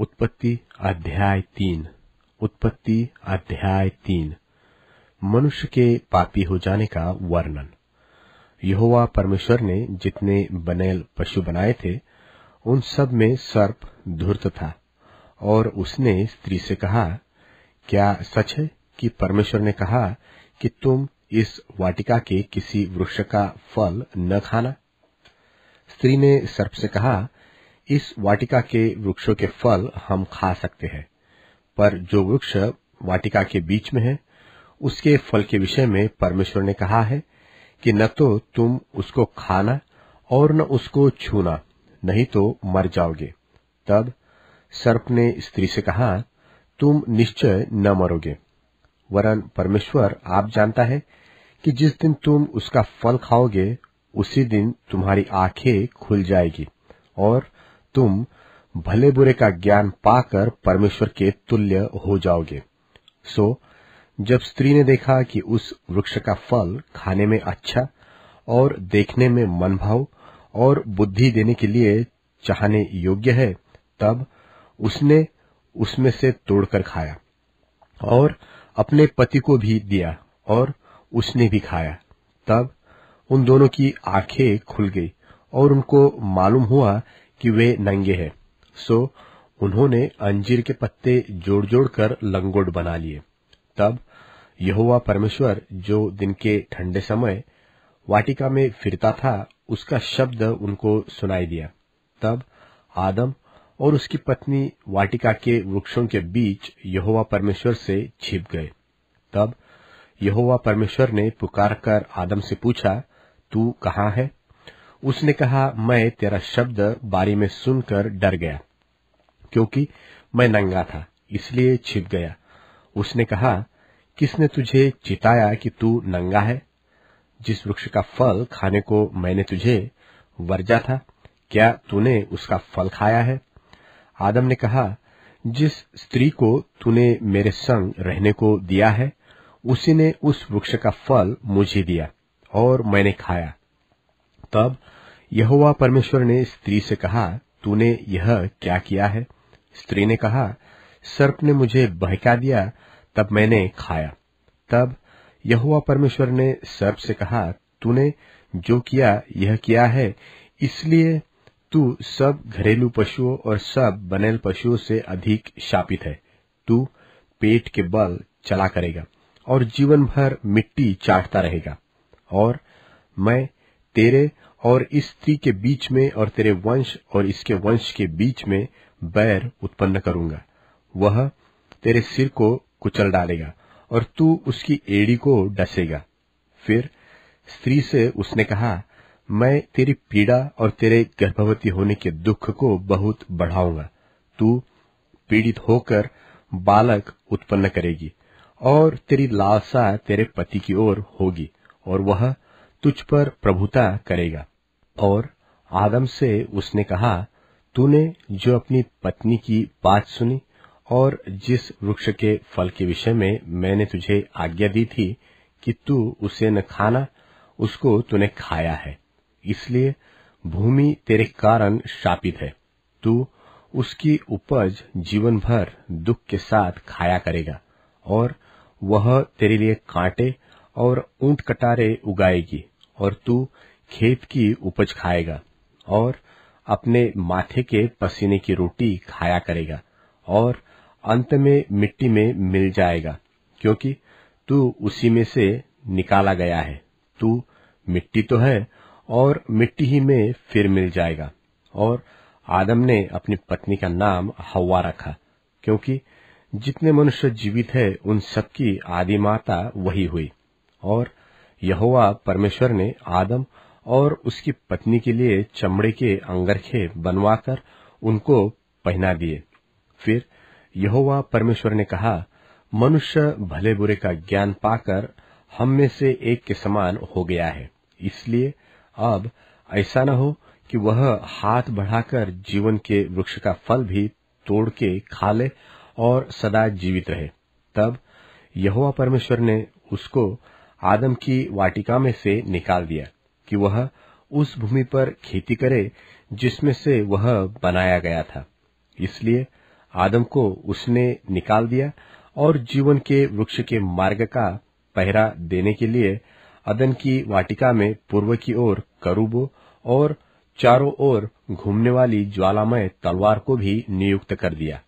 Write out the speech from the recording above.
उत्पत्ति अध्याय तीन उत्पत्ति अध्याय तीन मनुष्य के पापी हो जाने का वर्णन यहोवा परमेश्वर ने जितने बनेल पशु बनाए थे उन सब में सर्प धूर्त था और उसने स्त्री से कहा क्या सच है कि परमेश्वर ने कहा कि तुम इस वाटिका के किसी वृक्ष का फल न खाना स्त्री ने सर्प से कहा इस वाटिका के वृक्षों के फल हम खा सकते हैं पर जो वृक्ष वाटिका के बीच में है उसके फल के विषय में परमेश्वर ने कहा है कि न तो तुम उसको खाना और न उसको छूना नहीं तो मर जाओगे तब सर्प ने स्त्री से कहा तुम निश्चय न मरोगे वरन परमेश्वर आप जानता है कि जिस दिन तुम उसका फल खाओगे उसी दिन तुम्हारी आंखें खुल जाएगी और तुम भले बुरे का ज्ञान पाकर परमेश्वर के तुल्य हो जाओगे सो जब स्त्री ने देखा कि उस वृक्ष का फल खाने में अच्छा और देखने में मनभाव और बुद्धि देने के लिए चाहने योग्य है तब उसने उसमें से तोड़कर खाया और अपने पति को भी दिया और उसने भी खाया तब उन दोनों की आंखें खुल गई और उनको मालूम हुआ कि वे नंगे हैं सो उन्होंने अंजीर के पत्ते जोड़ जोड़ कर लंगोट बना लिए तब यहोवा परमेश्वर जो दिन के ठंडे समय वाटिका में फिरता था उसका शब्द उनको सुनाई दिया तब आदम और उसकी पत्नी वाटिका के वृक्षों के बीच यहोवा परमेश्वर से छिप गए तब यहोवा परमेश्वर ने पुकार कर आदम से पूछा तू कहा है उसने कहा मैं तेरा शब्द बारी में सुनकर डर गया क्योंकि मैं नंगा था इसलिए छिप गया उसने कहा किसने तुझे चिताया कि तू नंगा है जिस वृक्ष का फल खाने को मैंने तुझे वर्जा था क्या तूने उसका फल खाया है आदम ने कहा जिस स्त्री को तूने मेरे संग रहने को दिया है उसी ने उस वृक्ष का फल मुझे दिया और मैंने खाया तब यहोवा परमेश्वर ने स्त्री से कहा तूने यह क्या किया है स्त्री ने कहा सर्प ने मुझे बहका दिया तब मैंने खाया तब यहुआ परमेश्वर ने सर्प से कहा तूने जो किया यह किया है इसलिए तू सब घरेलू पशुओं और सब बनेल पशुओं से अधिक शापित है तू पेट के बल चला करेगा और जीवन भर मिट्टी चाटता रहेगा और मैं तेरे और इस स्त्री के बीच में और तेरे वंश और इसके वंश के बीच में बैर उत्पन्न करूंगा वह तेरे सिर को कुचल डालेगा और तू उसकी एड़ी को डसेगा फिर स्त्री से उसने कहा मैं तेरी पीड़ा और तेरे गर्भवती होने के दुख को बहुत बढ़ाऊंगा तू पीड़ित होकर बालक उत्पन्न करेगी और तेरी लालसा तेरे पति की ओर होगी और वह तुझ पर प्रभुता करेगा और आदम से उसने कहा तूने जो अपनी पत्नी की बात सुनी और जिस वृक्ष के फल के विषय में मैंने तुझे आज्ञा दी थी कि तू उसे न खाना उसको तूने खाया है इसलिए भूमि तेरे कारण शापित है तू उसकी उपज जीवन भर दुख के साथ खाया करेगा और वह तेरे लिए कांटे और ऊंट कटारे उगाएगी और तू खेत की उपज खाएगा और अपने माथे के पसीने की रोटी खाया करेगा और अंत में मिट्टी में मिल जाएगा क्योंकि तू उसी में से निकाला गया है तू मिट्टी तो है और मिट्टी ही में फिर मिल जाएगा और आदम ने अपनी पत्नी का नाम हवा रखा क्योंकि जितने मनुष्य जीवित है उन सबकी आदि माता वही हुई और यहोवा परमेश्वर ने आदम और उसकी पत्नी के लिए चमड़े के अंगरखे बनवाकर उनको पहना दिए फिर यहोवा परमेश्वर ने कहा मनुष्य भले बुरे का ज्ञान पाकर हम में से एक के समान हो गया है इसलिए अब ऐसा न हो कि वह हाथ बढ़ाकर जीवन के वृक्ष का फल भी तोड़ के खा ले और सदा जीवित रहे तब यहोवा परमेश्वर ने उसको आदम की वाटिका में से निकाल दिया कि वह उस भूमि पर खेती करे जिसमें से वह बनाया गया था इसलिए आदम को उसने निकाल दिया और जीवन के वृक्ष के मार्ग का पहरा देने के लिए अदन की वाटिका में पूर्व की ओर करूबो और चारों ओर घूमने वाली ज्वालामय तलवार को भी नियुक्त कर दिया